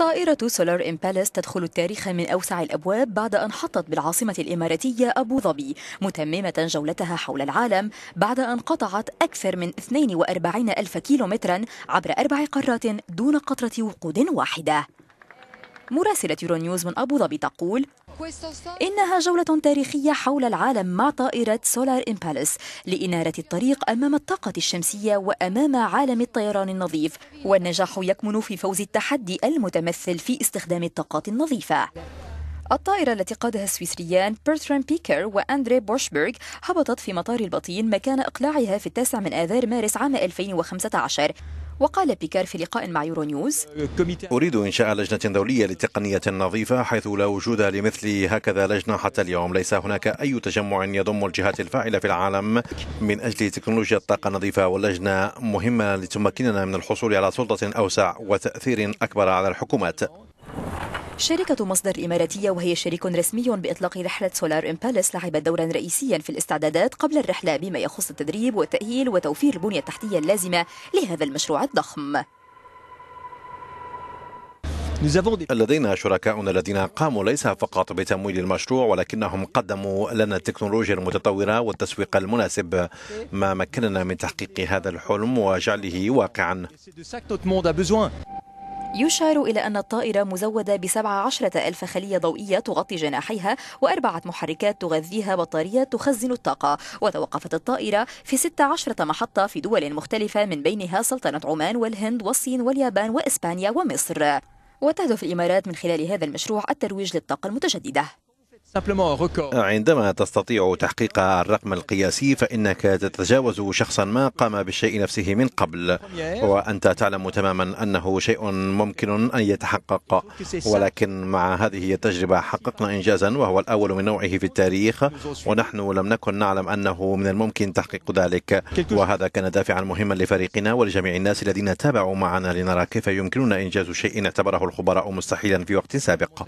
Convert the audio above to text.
طائرة سولار امبالاس تدخل التاريخ من أوسع الأبواب بعد أن حطت بالعاصمة الإماراتية أبو ظبي متممة جولتها حول العالم بعد أن قطعت أكثر من 42 ألف كيلومترا عبر أربع قارات دون قطرة وقود واحدة مراسلة نيوز من أبو ظبي تقول إنها جولة تاريخية حول العالم مع طائرة سولار إمبالس لإنارة الطريق أمام الطاقة الشمسية وأمام عالم الطيران النظيف والنجاح يكمن في فوز التحدي المتمثل في استخدام الطاقات النظيفة الطائرة التي قادها السويسريان بيرتران بيكر وأندري بوشبرغ هبطت في مطار البطين مكان إقلاعها في التاسع من آذار مارس عام 2015 وقال بيكار في لقاء مع يورونيوز أريد إنشاء لجنة دولية لتقنية نظيفة حيث لا وجود لمثل هكذا لجنة حتى اليوم ليس هناك أي تجمع يضم الجهات الفاعلة في العالم من أجل تكنولوجيا الطاقة النظيفة واللجنة مهمة لتمكننا من الحصول على سلطة أوسع وتأثير أكبر على الحكومات شركة مصدر إماراتية وهي شريك رسمي بإطلاق رحلة سولار إمبالس لعبت دورا رئيسيا في الاستعدادات قبل الرحلة بما يخص التدريب والتأهيل وتوفير البنية التحتية اللازمة لهذا المشروع الضخم لدينا شركاؤنا الذين قاموا ليس فقط بتمويل المشروع ولكنهم قدموا لنا التكنولوجيا المتطورة والتسويق المناسب ما مكننا من تحقيق هذا الحلم وجعله واقعا يشار إلى أن الطائرة مزودة ب عشرة ألف خلية ضوئية تغطي جناحيها وأربعة محركات تغذيها بطارية تخزن الطاقة وتوقفت الطائرة في ستة عشرة محطة في دول مختلفة من بينها سلطنة عمان والهند والصين واليابان وإسبانيا ومصر وتهدف الإمارات من خلال هذا المشروع الترويج للطاقة المتجددة عندما تستطيع تحقيق الرقم القياسي فإنك تتجاوز شخصا ما قام بالشيء نفسه من قبل وأنت تعلم تماما أنه شيء ممكن أن يتحقق ولكن مع هذه التجربة حققنا إنجازا وهو الأول من نوعه في التاريخ ونحن لم نكن نعلم أنه من الممكن تحقيق ذلك وهذا كان دافعا مهما لفريقنا ولجميع الناس الذين تابعوا معنا لنرى كيف يمكننا إنجاز شيء اعتبره الخبراء مستحيلا في وقت سابق